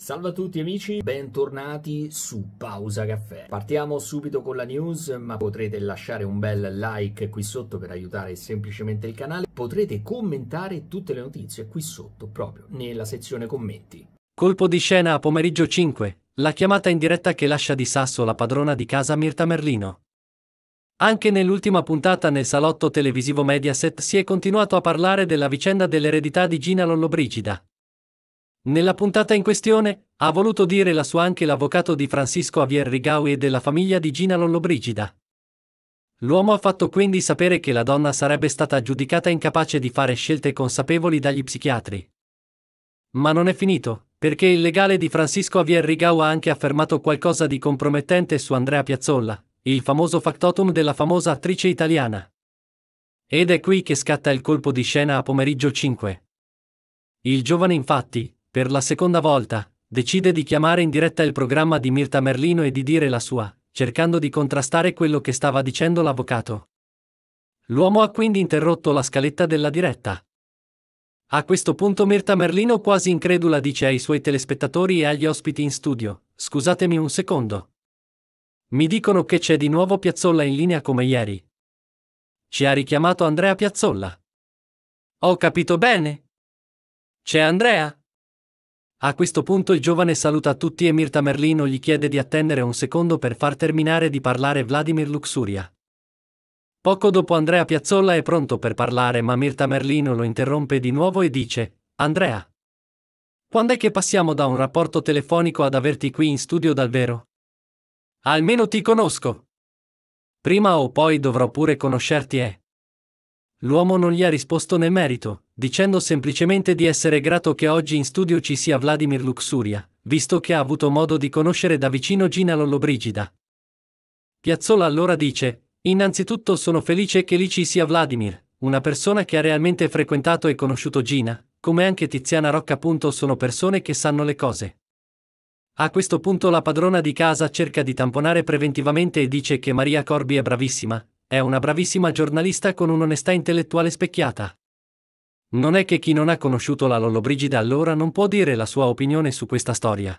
Salve a tutti amici, bentornati su Pausa Caffè. Partiamo subito con la news, ma potrete lasciare un bel like qui sotto per aiutare semplicemente il canale. Potrete commentare tutte le notizie qui sotto, proprio nella sezione commenti. Colpo di scena a pomeriggio 5, la chiamata in diretta che lascia di sasso la padrona di casa Mirta Merlino. Anche nell'ultima puntata nel salotto televisivo Mediaset si è continuato a parlare della vicenda dell'eredità di Gina Lollobrigida, nella puntata in questione, ha voluto dire la sua anche l'avvocato di Francisco Javier Rigaui e della famiglia di Gina Lollobrigida. L'uomo ha fatto quindi sapere che la donna sarebbe stata giudicata incapace di fare scelte consapevoli dagli psichiatri. Ma non è finito, perché il legale di Francisco Javier Rigau ha anche affermato qualcosa di compromettente su Andrea Piazzolla, il famoso factotum della famosa attrice italiana. Ed è qui che scatta il colpo di scena a pomeriggio 5. Il giovane infatti, per la seconda volta, decide di chiamare in diretta il programma di Mirta Merlino e di dire la sua, cercando di contrastare quello che stava dicendo l'avvocato. L'uomo ha quindi interrotto la scaletta della diretta. A questo punto Mirta Merlino quasi incredula dice ai suoi telespettatori e agli ospiti in studio, scusatemi un secondo. Mi dicono che c'è di nuovo Piazzolla in linea come ieri. Ci ha richiamato Andrea Piazzolla. Ho capito bene? C'è Andrea? A questo punto il giovane saluta tutti e Mirta Merlino gli chiede di attendere un secondo per far terminare di parlare Vladimir Luxuria. Poco dopo Andrea Piazzolla è pronto per parlare ma Mirta Merlino lo interrompe di nuovo e dice, Andrea, quando è che passiamo da un rapporto telefonico ad averti qui in studio dal vero? Almeno ti conosco. Prima o poi dovrò pure conoscerti e... Eh. L'uomo non gli ha risposto né merito, dicendo semplicemente di essere grato che oggi in studio ci sia Vladimir Luxuria, visto che ha avuto modo di conoscere da vicino Gina Lollobrigida. Piazzola allora dice, Innanzitutto sono felice che lì ci sia Vladimir, una persona che ha realmente frequentato e conosciuto Gina, come anche Tiziana Rocca appunto sono persone che sanno le cose. A questo punto la padrona di casa cerca di tamponare preventivamente e dice che Maria Corbi è bravissima, è una bravissima giornalista con un'onestà intellettuale specchiata. Non è che chi non ha conosciuto la Lollobrigida allora non può dire la sua opinione su questa storia.